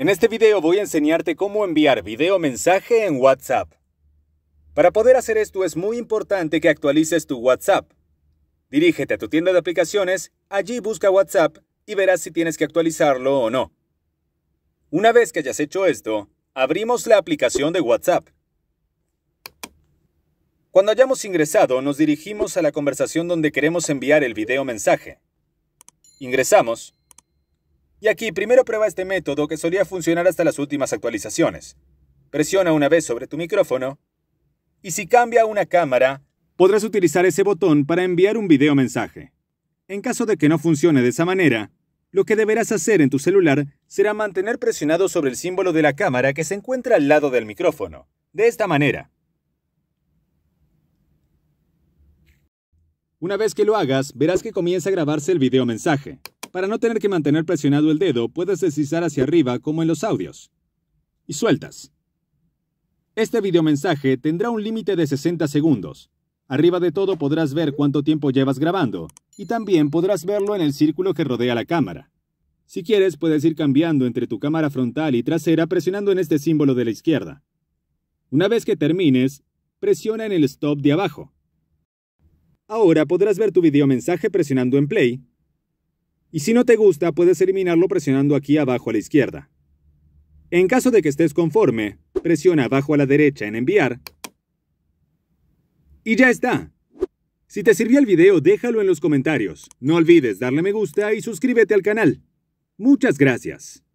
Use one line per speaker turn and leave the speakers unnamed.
En este video voy a enseñarte cómo enviar video mensaje en WhatsApp. Para poder hacer esto es muy importante que actualices tu WhatsApp. Dirígete a tu tienda de aplicaciones, allí busca WhatsApp y verás si tienes que actualizarlo o no. Una vez que hayas hecho esto, abrimos la aplicación de WhatsApp. Cuando hayamos ingresado, nos dirigimos a la conversación donde queremos enviar el video mensaje. Ingresamos y aquí primero prueba este método que solía funcionar hasta las últimas actualizaciones. Presiona una vez sobre tu micrófono y si cambia una cámara, podrás utilizar ese botón para enviar un video mensaje. En caso de que no funcione de esa manera, lo que deberás hacer en tu celular será mantener presionado sobre el símbolo de la cámara que se encuentra al lado del micrófono, de esta manera. Una vez que lo hagas, verás que comienza a grabarse el video mensaje. Para no tener que mantener presionado el dedo, puedes deslizar hacia arriba como en los audios. Y sueltas. Este videomensaje tendrá un límite de 60 segundos. Arriba de todo podrás ver cuánto tiempo llevas grabando, y también podrás verlo en el círculo que rodea la cámara. Si quieres, puedes ir cambiando entre tu cámara frontal y trasera presionando en este símbolo de la izquierda. Una vez que termines, presiona en el stop de abajo. Ahora podrás ver tu videomensaje presionando en play y si no te gusta, puedes eliminarlo presionando aquí abajo a la izquierda. En caso de que estés conforme, presiona abajo a la derecha en enviar. Y ya está. Si te sirvió el video, déjalo en los comentarios. No olvides darle me gusta y suscríbete al canal. Muchas gracias.